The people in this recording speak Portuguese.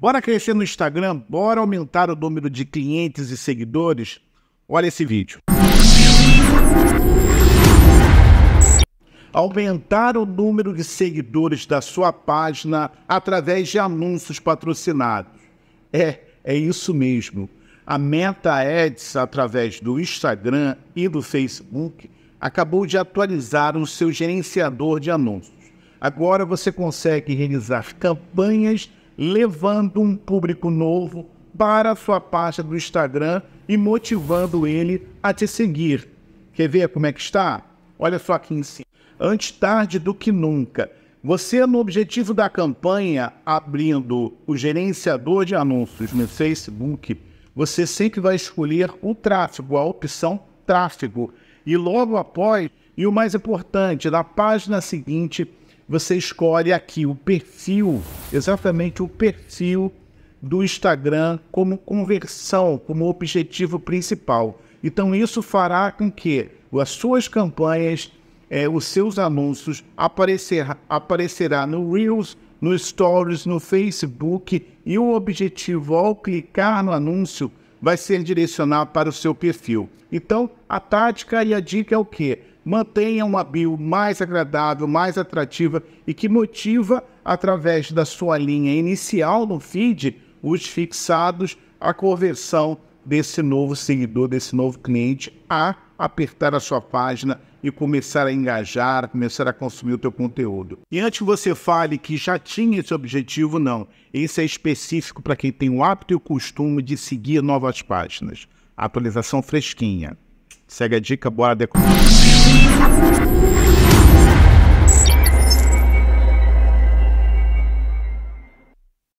Bora crescer no Instagram? Bora aumentar o número de clientes e seguidores? Olha esse vídeo. Aumentar o número de seguidores da sua página através de anúncios patrocinados. É, é isso mesmo. A Meta Ads, através do Instagram e do Facebook, acabou de atualizar o seu gerenciador de anúncios. Agora você consegue realizar campanhas levando um público novo para a sua página do Instagram e motivando ele a te seguir. Quer ver como é que está? Olha só aqui em cima. Antes tarde do que nunca. Você no objetivo da campanha, abrindo o gerenciador de anúncios no Facebook, você sempre vai escolher o tráfego, a opção tráfego. E logo após, e o mais importante, na página seguinte, você escolhe aqui o perfil, exatamente o perfil do Instagram como conversão, como objetivo principal. Então isso fará com que as suas campanhas, eh, os seus anúncios aparecer, aparecerá no Reels, no Stories, no Facebook e o objetivo ao clicar no anúncio vai ser direcionar para o seu perfil. Então a tática e a dica é o quê? mantenha uma bio mais agradável, mais atrativa e que motiva através da sua linha inicial no feed os fixados a conversão desse novo seguidor, desse novo cliente a apertar a sua página e começar a engajar, começar a consumir o teu conteúdo. E antes que você fale que já tinha esse objetivo, não. Esse é específico para quem tem o hábito e o costume de seguir novas páginas. Atualização fresquinha. Segue a dica, bora decorar.